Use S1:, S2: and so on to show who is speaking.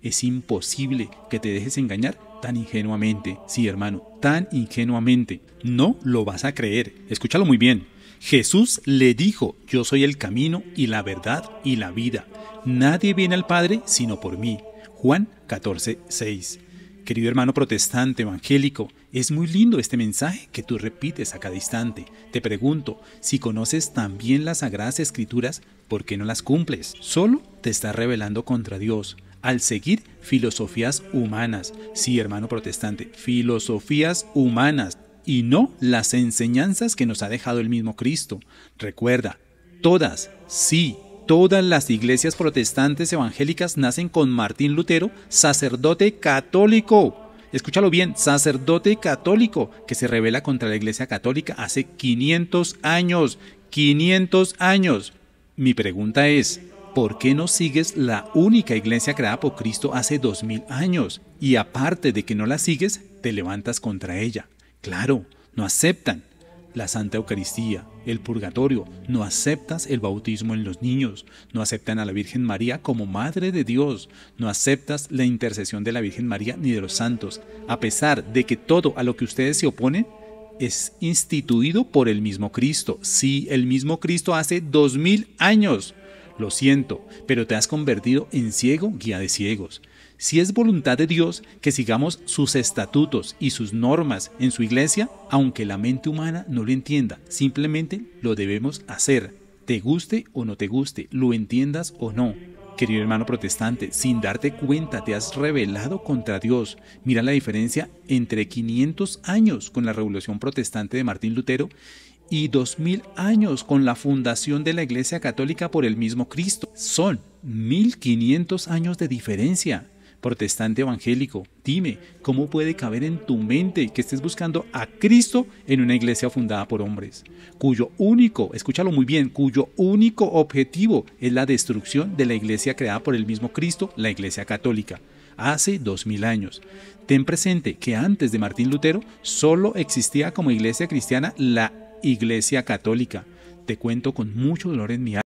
S1: Es imposible que te dejes engañar tan ingenuamente. Sí, hermano, tan ingenuamente. No lo vas a creer. Escúchalo muy bien. Jesús le dijo, yo soy el camino y la verdad y la vida. Nadie viene al Padre sino por mí. Juan 14, 6. Querido hermano protestante evangélico, es muy lindo este mensaje que tú repites a cada instante. Te pregunto, si conoces también las sagradas escrituras, ¿por qué no las cumples? Solo te estás rebelando contra Dios al seguir filosofías humanas. Sí, hermano protestante, filosofías humanas y no las enseñanzas que nos ha dejado el mismo Cristo. Recuerda, todas, sí, todas las iglesias protestantes evangélicas nacen con Martín Lutero, sacerdote católico escúchalo bien, sacerdote católico que se revela contra la Iglesia Católica hace 500 años. 500 años. Mi pregunta es, ¿por qué no sigues la única iglesia creada por Cristo hace dos mil años? Y aparte de que no la sigues, te levantas contra ella. Claro, no aceptan la Santa Eucaristía, el purgatorio, no aceptas el bautismo en los niños, no aceptan a la Virgen María como Madre de Dios, no aceptas la intercesión de la Virgen María ni de los santos, a pesar de que todo a lo que ustedes se oponen es instituido por el mismo Cristo. Sí, el mismo Cristo hace dos mil años lo siento, pero te has convertido en ciego guía de ciegos. Si es voluntad de Dios que sigamos sus estatutos y sus normas en su iglesia, aunque la mente humana no lo entienda, simplemente lo debemos hacer, te guste o no te guste, lo entiendas o no. Querido hermano protestante, sin darte cuenta te has rebelado contra Dios. Mira la diferencia entre 500 años con la Revolución Protestante de Martín Lutero y 2000 años con la fundación de la Iglesia Católica por el mismo Cristo. Son 1500 años de diferencia. Protestante evangélico, dime, ¿cómo puede caber en tu mente que estés buscando a Cristo en una iglesia fundada por hombres, cuyo único, escúchalo muy bien, cuyo único objetivo es la destrucción de la iglesia creada por el mismo Cristo, la iglesia católica? hace 2000 años. Ten presente que antes de Martín Lutero solo existía como iglesia cristiana la Iglesia Católica, te cuento con mucho dolor en mi alma